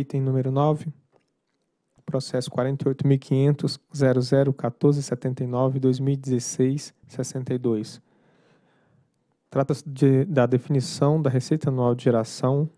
item número 9, processo 48.500.001479.2016.62. Trata-se de, da definição da Receita Anual de Geração,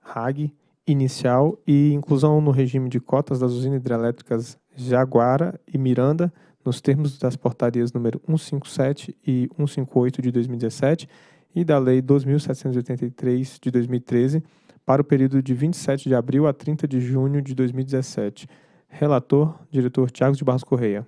RAG, inicial e inclusão no regime de cotas das usinas hidrelétricas Jaguara e Miranda, nos termos das portarias número 157 e 158 de 2017 e da Lei 2783 de 2013, para o período de 27 de abril a 30 de junho de 2017. Relator, diretor Tiago de Barros Correia.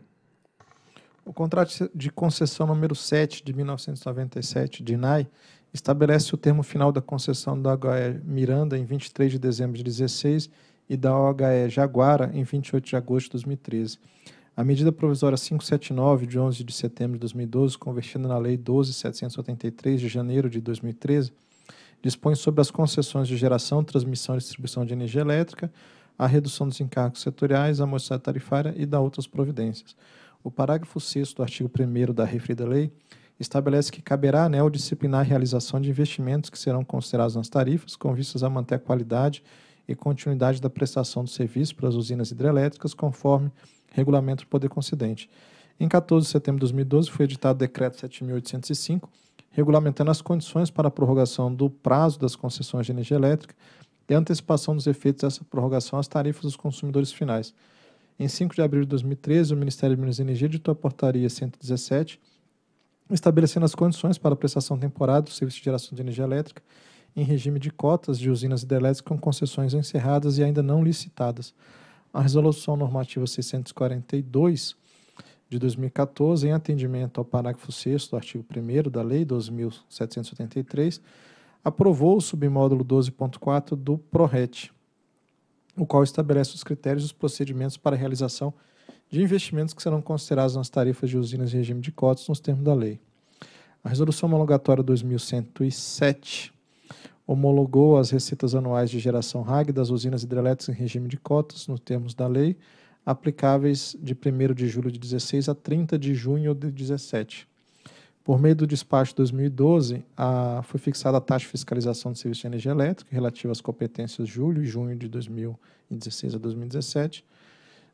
O contrato de concessão número 7 de 1997 de Nai estabelece o termo final da concessão da OHE Miranda em 23 de dezembro de 2016 e da OHE Jaguara em 28 de agosto de 2013. A medida provisória 579, de 11 de setembro de 2012, convertida na Lei 12.783, de janeiro de 2013, dispõe sobre as concessões de geração, transmissão e distribuição de energia elétrica, a redução dos encargos setoriais, a moção tarifária e da outras providências. O parágrafo 6 do artigo 1 da referida lei estabelece que caberá à ANEL disciplinar a realização de investimentos que serão considerados nas tarifas, com vistas a manter a qualidade e continuidade da prestação do serviço para as usinas hidrelétricas, conforme regulamento do Poder Concedente. Em 14 de setembro de 2012, foi editado o Decreto 7.805, regulamentando as condições para a prorrogação do prazo das concessões de energia elétrica e a antecipação dos efeitos dessa prorrogação às tarifas dos consumidores finais. Em 5 de abril de 2013, o Ministério de Minas e Energia editou a Portaria 117, estabelecendo as condições para a prestação temporária do serviço de geração de energia elétrica em regime de cotas de usinas hidrelétricas com concessões encerradas e ainda não licitadas. A Resolução Normativa 642 de 2014, em atendimento ao parágrafo 6 do artigo 1 da Lei 12.783, aprovou o submódulo 12.4 do PRORET, o qual estabelece os critérios e os procedimentos para a realização de investimentos que serão considerados nas tarifas de usinas em regime de cotas nos termos da lei. A Resolução Homologatória 2107 homologou as receitas anuais de geração RAG das usinas hidrelétricas em regime de cotas nos termos da lei, aplicáveis de 1 de julho de 16 a 30 de junho de 17. Por meio do despacho 2012, a, foi fixada a taxa de fiscalização de serviço de energia elétrica relativa às competências julho e junho de 2016 a 2017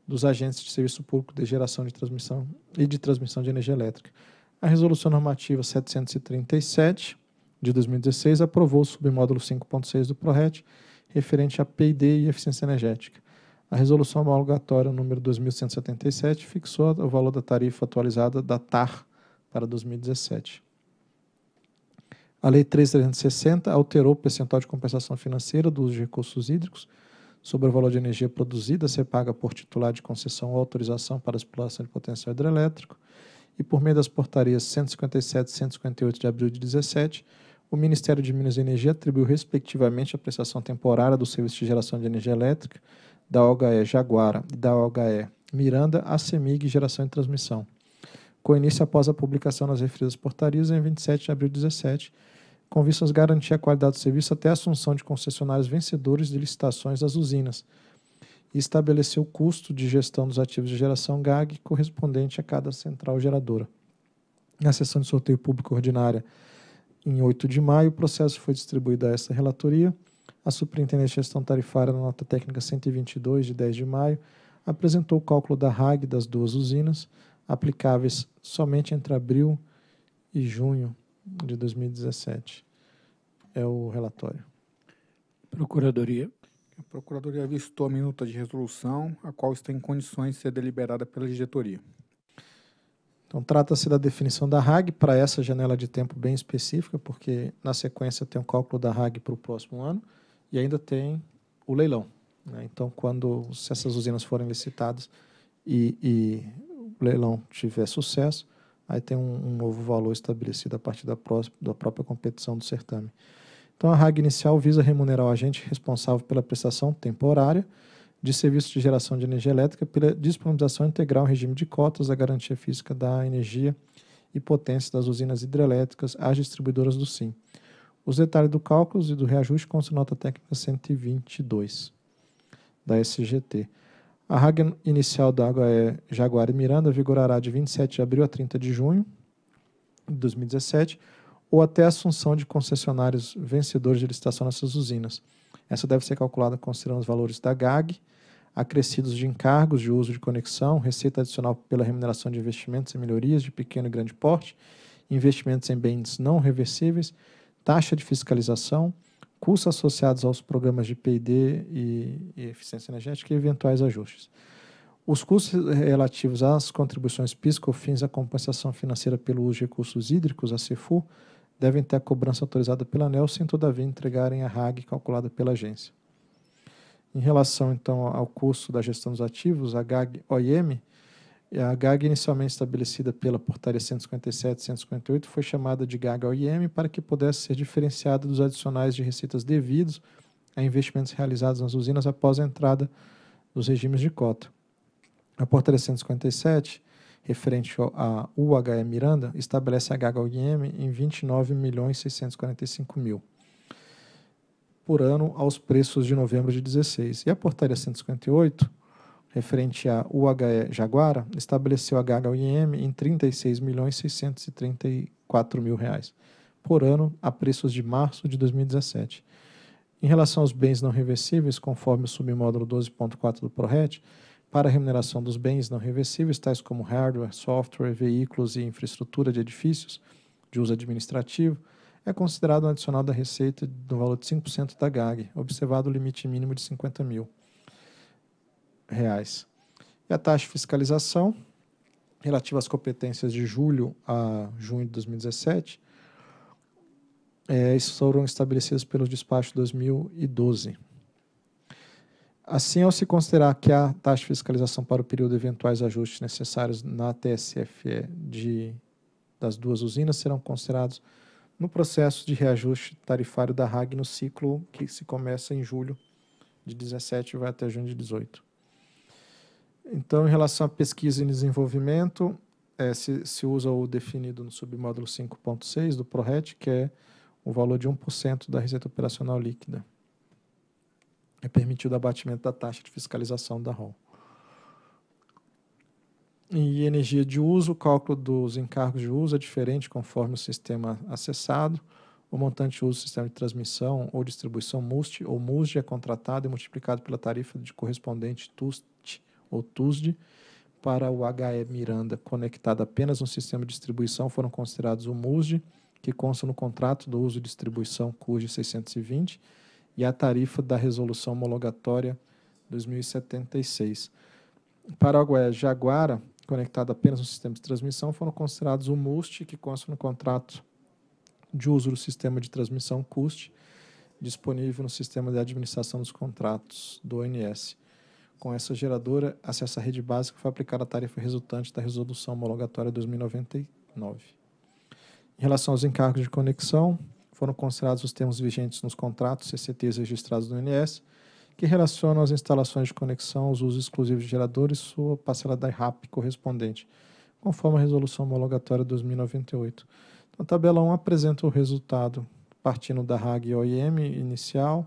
dos agentes de serviço público de geração de transmissão e de transmissão de energia elétrica. A resolução normativa 737 de 2016 aprovou o submódulo 5.6 do PRORET referente a pd e eficiência energética. A resolução homologatória número 2177 fixou o valor da tarifa atualizada da TAR para 2017. A Lei 3.360 alterou o percentual de compensação financeira dos recursos hídricos sobre o valor de energia produzida a ser paga por titular de concessão ou autorização para exploração de potencial hidrelétrico e por meio das portarias 157 e 158 de abril de 2017, o Ministério de Minas e Energia atribuiu respectivamente a prestação temporária do serviço de geração de energia elétrica da OHE Jaguara e da OHE Miranda a CEMIG Geração e Transmissão, com início após a publicação nas referidas portarias em 27 de abril de 17, com vistas garantir a qualidade do serviço até a assunção de concessionários vencedores de licitações das usinas, e estabeleceu o custo de gestão dos ativos de geração GAG correspondente a cada central geradora. Na sessão de sorteio público ordinária, em 8 de maio, o processo foi distribuído a esta relatoria a Superintendência de Gestão Tarifária, na nota técnica 122, de 10 de maio, apresentou o cálculo da RAG das duas usinas, aplicáveis somente entre abril e junho de 2017. É o relatório. Procuradoria. A Procuradoria avistou a minuta de resolução, a qual está em condições de ser deliberada pela diretoria. Então, trata-se da definição da RAG para essa janela de tempo bem específica, porque na sequência tem um cálculo da RAG para o próximo ano e ainda tem o leilão. Né? Então, quando se essas usinas forem licitadas e, e o leilão tiver sucesso, aí tem um, um, novo valor estabelecido a partir da, da própria competição do certame. Então, a RAG inicial visa remunerar o agente responsável pela prestação temporária de serviços de geração de energia elétrica pela disponibilização integral em regime de cotas da garantia física da energia e potência das usinas hidrelétricas às distribuidoras do SIM. Os detalhes do cálculo e do reajuste constam nota técnica 122 da SGT. A regra inicial da água é Jaguar e Miranda vigorará de 27 de abril a 30 de junho de 2017 ou até a assunção de concessionários vencedores de licitação nessas usinas. Essa deve ser calculada considerando os valores da GAG, acrescidos de encargos de uso de conexão, receita adicional pela remuneração de investimentos em melhorias de pequeno e grande porte, investimentos em bens não reversíveis, taxa de fiscalização, custos associados aos programas de P&D e, e eficiência energética e eventuais ajustes. Os custos relativos às contribuições PIS/COFINS à compensação financeira pelo uso de recursos hídricos, a CEFU, devem ter a cobrança autorizada pela ANEL sem todavia entregarem a RAG calculada pela agência. Em relação então ao custo da gestão dos ativos, a GAG OIM a GAG, inicialmente estabelecida pela Portaria 157 e 158, foi chamada de GAG OIM para que pudesse ser diferenciada dos adicionais de receitas devidos a investimentos realizados nas usinas após a entrada dos regimes de cota. A Portaria 157, referente à UHE Miranda, estabelece a GAG OIM em R$ 29.645.000 por ano aos preços de novembro de 16. E a Portaria 158 referente à UHE Jaguara, estabeleceu a HHIM em R$ 36.634.000 por ano a preços de março de 2017. Em relação aos bens não reversíveis, conforme o submódulo 12.4 do PRORET, para a remuneração dos bens não reversíveis, tais como hardware, software, veículos e infraestrutura de edifícios de uso administrativo, é considerado um adicional da receita no valor de 5% da GAG, observado o limite mínimo de 50 mil reais. E a taxa de fiscalização, relativa às competências de julho a junho de 2017, é, foram estabelecidas pelo despacho de 2012. Assim, ao se considerar que a taxa de fiscalização para o período de eventuais ajustes necessários na TSFE de, das duas usinas serão considerados no processo de reajuste tarifário da RAG no ciclo que se começa em julho de 17 e vai até junho de 18. Então, em relação à pesquisa e desenvolvimento, é, se, se, usa o definido no submódulo 5.6 do Proret, que é o valor de 1% da receita operacional líquida. É permitido o abatimento da taxa de fiscalização da ROL. E energia de uso, o cálculo dos encargos de uso é diferente conforme o sistema acessado. O montante de uso do sistema de transmissão ou distribuição MUST ou MUSD é contratado e multiplicado pela tarifa de correspondente TUST ou TUSD, para o HE Miranda conectado apenas no sistema de distribuição foram considerados o MUSD, que consta no contrato do uso e distribuição CURG 620 e a tarifa da resolução homologatória 2076. Para o HE Jaguara, conectado apenas no sistema de transmissão, foram considerados o MUST, que consta no contrato de uso do sistema de transmissão CUST, disponível no sistema de administração dos contratos do ONS com essa geradora, acesso à rede básica foi aplicada a tarifa resultante da Resolução Homologatória 2099. Em relação aos encargos de conexão, foram considerados os termos vigentes nos contratos CCTs registrados no INS, que relacionam as instalações de conexão aos usos exclusivos de geradores e sua parcela da IRAP correspondente, conforme a Resolução Homologatória 2098. Então, a tabela 1 apresenta o resultado partindo da RAG OIM inicial,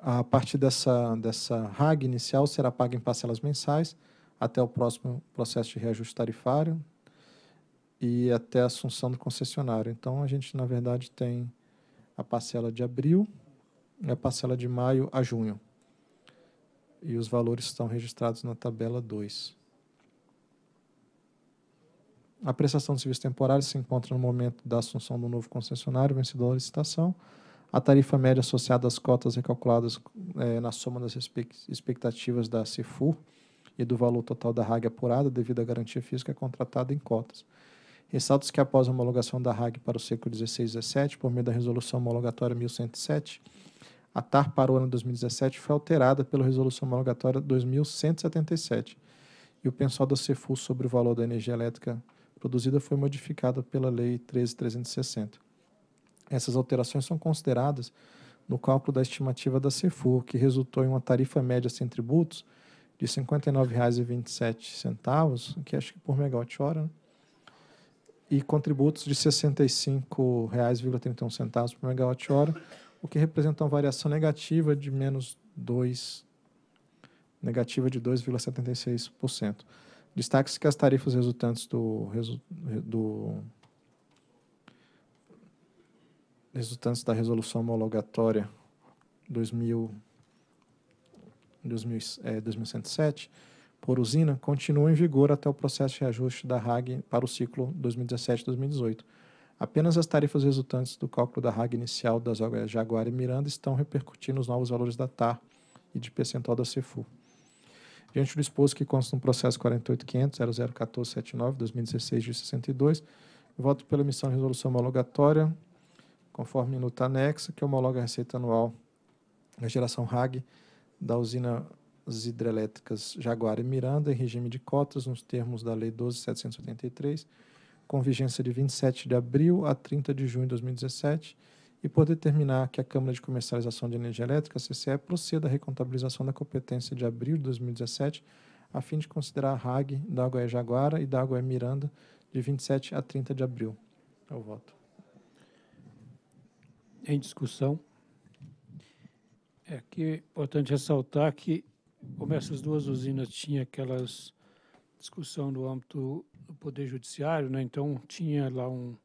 A partir dessa, dessa RAG inicial será paga em parcelas mensais até o próximo processo de reajuste tarifário e até a assunção do concessionário. Então, a gente, na verdade, tem a parcela de abril e a parcela de maio a junho. E os valores estão registrados na tabela 2. A prestação de serviço temporário se encontra no momento da assunção do novo concessionário vencedor da licitação. A tarifa média associada às cotas recalculadas é, na soma das expectativas da CEFU e do valor total da RAG apurada devido à garantia física contratada em cotas. Ressaltos que após a homologação da RAG para o ciclo 16 17, por meio da resolução homologatória 1107, a TAR para o ano 2017 foi alterada pela resolução homologatória 2177 e o pensal da CEFU sobre o valor da energia elétrica produzida foi modificada pela lei 13360. Essas alterações são consideradas no cálculo da estimativa da CEFUR, que resultou em uma tarifa média sem tributos de R$ 59,27, que acho que por megawatt-hora, né? e contributos de R$ 65,31 por megawatt-hora, o que representa uma variação negativa de menos 2, negativa de 2,76%. Destaque-se que as tarifas resultantes do, do resultantes da resolução homologatória 2000, 2000, é, 2107 por usina continua em vigor até o processo de reajuste da RAG para o ciclo 2017-2018. Apenas as tarifas resultantes do cálculo da RAG inicial das obras Jaguar e Miranda estão repercutindo os novos valores da TAR e de percentual da CEFU. Diante do exposto que consta no processo 48.500.001479-2016 de 62, voto pela emissão de resolução homologatória conforme nota anexa, que homologa a receita anual da geração RAG da usina as hidrelétricas Jaguar e Miranda em regime de cotas nos termos da Lei 12.783, com vigência de 27 de abril a 30 de junho de 2017, e por determinar que a Câmara de Comercialização de Energia Elétrica, CCE, proceda à recontabilização da competência de abril de 2017, a fim de considerar a RAG da Água Jaguara e da Água Miranda de 27 a 30 de abril. Eu é voto em discussão. É que é importante ressaltar que, como essas duas usinas tinham aquelas discussão no âmbito do Poder Judiciário, né? então tinha lá um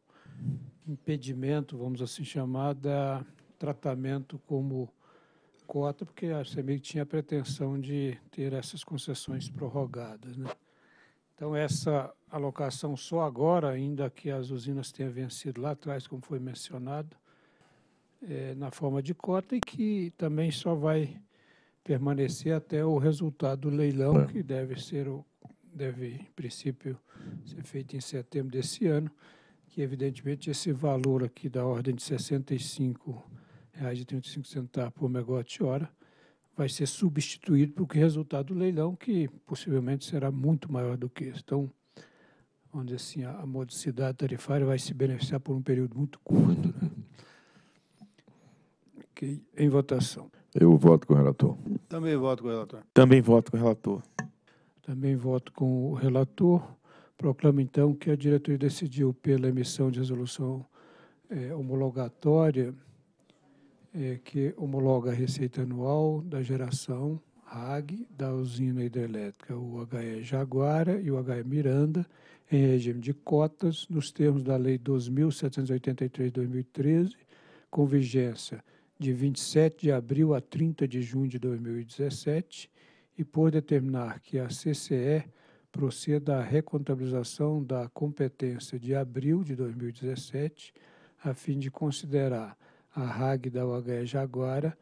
impedimento, vamos assim chamar, da tratamento como cota, porque a CEMIG tinha a pretensão de ter essas concessões prorrogadas. Né? Então, essa alocação só agora, ainda que as usinas tenham vencido lá atrás, como foi mencionado, é, na forma de cota e que também só vai permanecer até o resultado do leilão, é. que deve ser o deve, em princípio, ser feito em setembro desse ano, que evidentemente esse valor aqui da ordem de R$ 65,35 por megawatt-hora vai ser substituído por que resultado do leilão, que possivelmente será muito maior do que isso. Então, vamos dizer assim, a, a modicidade tarifária vai se beneficiar por um período muito curto, né? em votação. Eu voto com o relator. Também voto com o relator. Também voto com o relator. Também voto com o relator. Proclamo, então, que a diretoria decidiu pela emissão de resolução é, homologatória, é, que homologa a receita anual da geração RAG da usina hidrelétrica UHE Jaguara e UHE Miranda, em regime de cotas, nos termos da Lei 2.783-2013, com vigência de 27 de abril a 30 de junho de 2017 e por determinar que a CCE proceda à recontabilização da competência de abril de 2017, a fim de considerar a RAG da UHE Jaguara,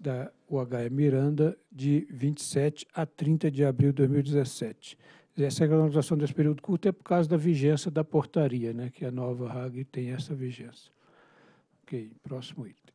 da UHE Miranda, de 27 a 30 de abril de 2017. Essa regularização desse período curto é por causa da vigência da portaria, né, que a nova RAG tem essa vigência. Ok, próximo item.